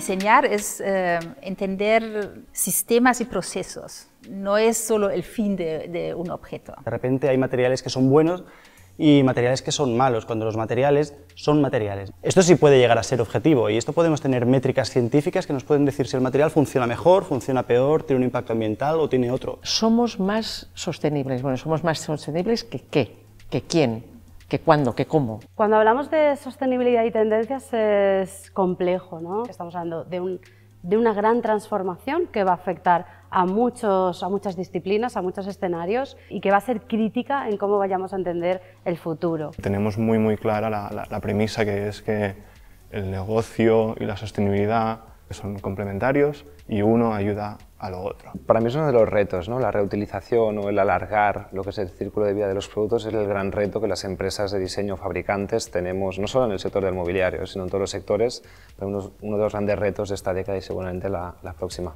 diseñar es eh, entender sistemas y procesos. No es solo el fin de, de un objeto. De repente hay materiales que son buenos y materiales que son malos, cuando los materiales son materiales. Esto sí puede llegar a ser objetivo y esto podemos tener métricas científicas que nos pueden decir si el material funciona mejor, funciona peor, tiene un impacto ambiental o tiene otro. Somos más sostenibles. Bueno, somos más sostenibles que qué, que quién, qué cuándo, qué cómo. Cuando hablamos de sostenibilidad y tendencias es complejo, ¿no? Estamos hablando de, una gran transformación que va a afectar a, muchos, a muchas disciplinas, a muchos escenarios y que va a ser crítica en cómo vayamos a entender el futuro. Tenemos muy muy clara la premisa que es que el negocio y la sostenibilidad que son complementarios y uno ayuda a lo otro. Para mí es uno de los retos, ¿no? la reutilización o el alargar lo que es el círculo de vida de los productos es el gran reto que las empresas de diseño fabricantes tenemos, no solo en el sector del mobiliario, sino en todos los sectores, pero uno, de los grandes retos de esta década y seguramente la próxima.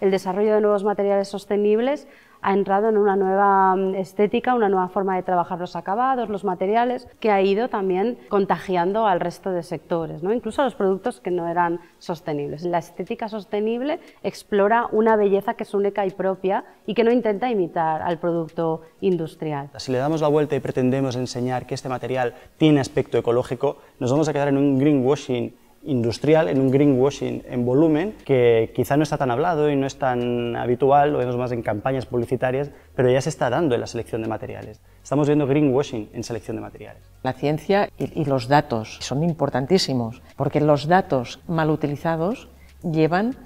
el desarrollo de nuevos materiales sostenibles ha entrado en una nueva mm, estética, una nueva forma de trabajar los acabados, los materiales, que ha ido también contagiando al resto de sectores, ¿no? incluso a los productos que no eran sostenibles. La estética sostenible explora una belleza que es única y propia y que no intenta imitar al producto industrial. Si le damos la vuelta y pretendemos enseñar que este material tiene aspecto ecológico, nos vamos a quedar en un greenwashing industrial, en un greenwashing en volumen, que quizá no está tan hablado y no es tan habitual, lo vemos más en campañas publicitarias, pero ya se está dando en la selección de materiales. Estamos viendo greenwashing en selección de materiales. La ciencia y, y los datos son importantísimos, porque los datos mal utilizados llevan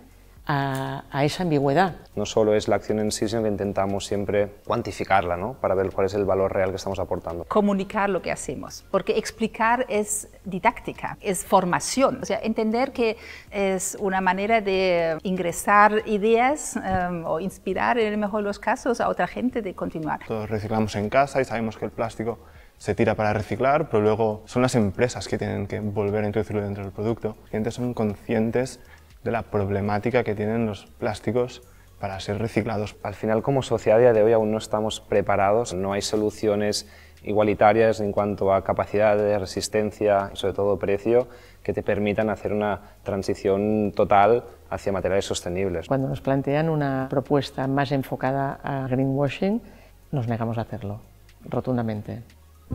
a, esa ambigüedad. No solo es la acción en sí, sino que intentamos siempre cuantificarla, Para ver cuál es el valor real que estamos aportando. Comunicar lo que hacemos, porque explicar es didáctica, es formación. O sea, entender que es una manera de ingresar ideas em, o inspirar, en el mejor de los casos, a otra gente de continuar. Todos reciclamos en casa y sabemos que el plástico se tira para reciclar, pero luego son las empresas que tienen que volver a introducirlo dentro del producto. Los clientes son conscientes de la problemática que tienen los plásticos para ser reciclados. Al final, como sociedad día de hoy aún no estamos preparados, no hay soluciones igualitarias en cuanto a capacidad de resistencia, sobre todo precio, que te permitan hacer una transición total hacia materiales sostenibles. Cuando nos plantean una propuesta más enfocada a greenwashing, nos negamos a hacerlo, rotundamente.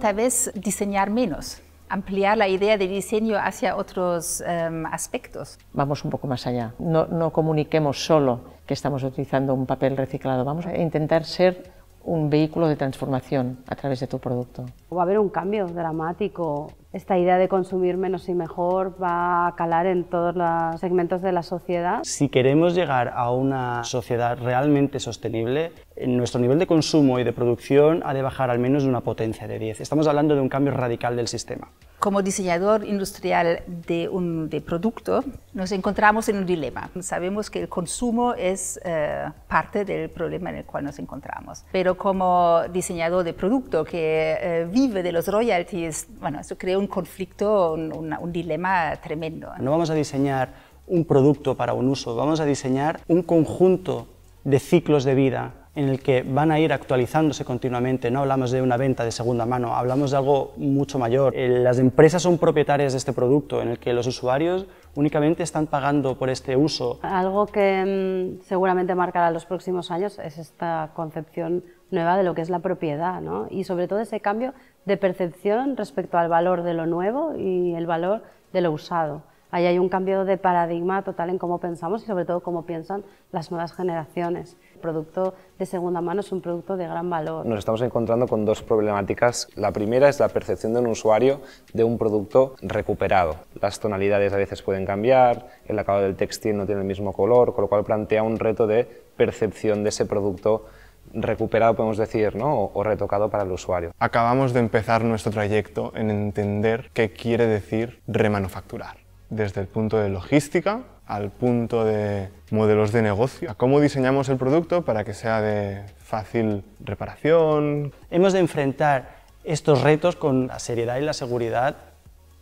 Tal vez diseñar menos, ampliar la idea de diseño hacia otros em, aspectos. Vamos un poco más allá. No, no comuniquemos solo que estamos utilizando un papel reciclado. Vamos a intentar ser un vehículo de transformación a través de tu producto. Va a haber un cambio dramático esta idea de consumir menos y mejor va a calar en todos los segmentos de la sociedad. Si queremos llegar a una sociedad realmente sostenible, nuestro nivel de consumo y de producción ha de bajar al menos una potencia de 10. Estamos hablando de un cambio radical del sistema. Como diseñador industrial de, un, producto, nos encontramos en un dilema. Sabemos que el consumo es eh, parte del problema en el cual nos encontramos, pero como diseñador de producto que eh, vive de los royalties, bueno, eso creo un conflicto, un, dilema tremendo. No vamos a diseñar un producto para un uso, vamos a diseñar un conjunto de ciclos de vida en el que van a ir actualizándose continuamente. No hablamos de una venta de segunda mano, hablamos de algo mucho mayor. Eh, las empresas son propietarias de este producto, en el que los usuarios únicamente están pagando por este uso. Algo que mm, seguramente marcará los próximos años es esta concepción nueva de lo que es la propiedad, Y sobre todo ese cambio de percepción respecto al valor de lo nuevo y el valor de lo usado. Ahí hay un cambio de paradigma total en cómo pensamos y sobre todo cómo piensan las nuevas generaciones. El producto de segunda mano es un producto de gran valor. Nos estamos encontrando con dos problemáticas. La primera es la percepción de un usuario de un producto recuperado. Las tonalidades a veces pueden cambiar, el acabado del textil no tiene el mismo color, con lo cual plantea un reto de percepción de ese producto recuperado, podemos decir, ¿no? o, o retocado para el usuario. Acabamos de empezar nuestro trayecto en entender qué quiere decir remanufacturar, desde el punto de logística al punto de modelos de negocio, a cómo diseñamos el producto para que sea de fácil reparación. Hemos de enfrentar estos retos con la seriedad y la seguridad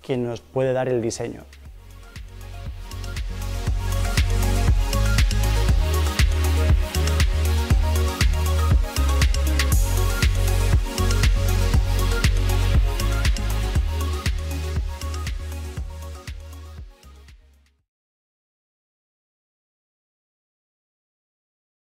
que nos puede dar el diseño.